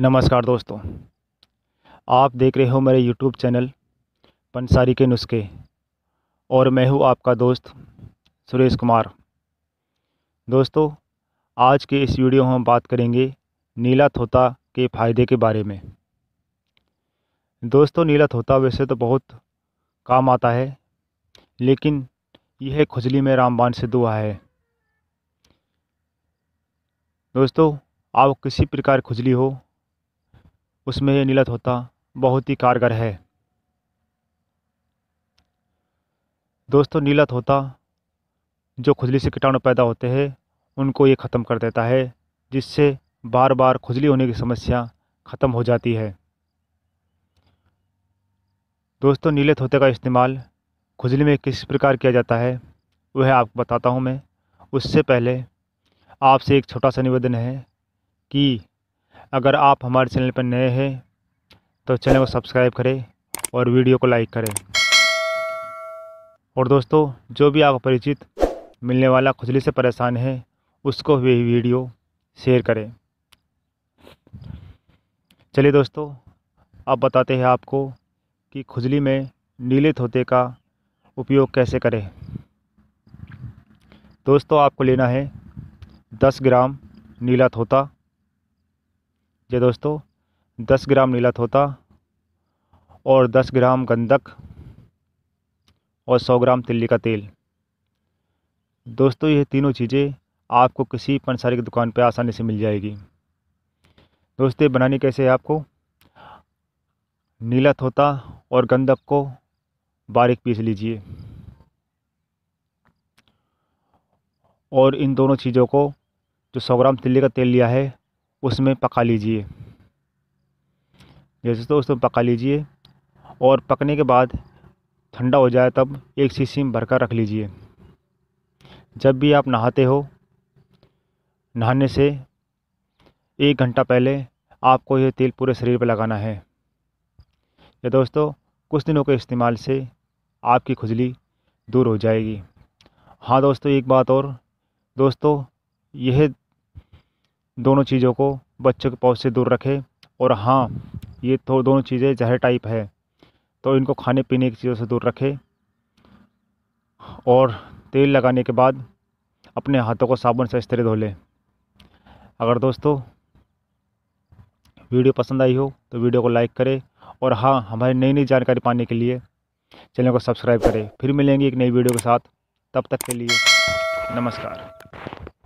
नमस्कार दोस्तों आप देख रहे हो मेरे यूट्यूब चैनल पंसारी के नुस्खे और मैं हूं आपका दोस्त सुरेश कुमार दोस्तों आज के इस वीडियो में हम बात करेंगे नीला थोता के फ़ायदे के बारे में दोस्तों नीला थोता वैसे तो बहुत काम आता है लेकिन यह खुजली में रामबान से दुआ है दोस्तों आप किसी प्रकार खुजली हो उसमें यह नीला धोता बहुत ही कारगर है दोस्तों नीला धोता जो खुजली से कीटाणु पैदा होते हैं उनको ये ख़त्म कर देता है जिससे बार बार खुजली होने की समस्या ख़त्म हो जाती है दोस्तों नीले धोते का इस्तेमाल खुजली में किस प्रकार किया जाता है वह आपको बताता हूँ मैं उससे पहले आपसे एक छोटा सा निवेदन है कि अगर आप हमारे चैनल पर नए हैं तो चैनल को सब्सक्राइब करें और वीडियो को लाइक करें और दोस्तों जो भी आपको परिचित मिलने वाला खुजली से परेशान है उसको भी वीडियो शेयर करें चलिए दोस्तों अब बताते हैं आपको कि खुजली में नीले थोते का उपयोग कैसे करें दोस्तों आपको लेना है 10 ग्राम नीला थोता ये दोस्तों दस ग्राम नीला तोता और दस ग्राम गंदक और सौ ग्राम तिल्ली का तेल दोस्तों ये तीनों चीज़ें आपको किसी पंसारी की दुकान पर आसानी से मिल जाएगी दोस्तों बनानी कैसे है आपको नीला थोता और गंदक को बारीक पीस लीजिए और इन दोनों चीज़ों को जो सौ ग्राम तिल्ली का तेल लिया है उसमें पका लीजिए जैसे तो उसमें पका लीजिए और पकने के बाद ठंडा हो जाए तब एक शीशी में भरकर रख लीजिए जब भी आप नहाते हो नहाने से एक घंटा पहले आपको यह तेल पूरे शरीर पर लगाना है या दोस्तों कुछ दिनों के इस्तेमाल से आपकी खुजली दूर हो जाएगी हाँ दोस्तों एक बात और दोस्तों यह दोनों चीज़ों को बच्चों के पौध से दूर रखें और हाँ ये तो दोनों चीज़ें जहर टाइप है तो इनको खाने पीने की चीज़ों से दूर रखें और तेल लगाने के बाद अपने हाथों को साबुन से इस तरह धो लें अगर दोस्तों वीडियो पसंद आई हो तो वीडियो को लाइक करें और हाँ हमारी नई नई जानकारी पाने के लिए चैनल को सब्सक्राइब करें फिर मिलेंगे एक नई वीडियो के साथ तब तक के लिए नमस्कार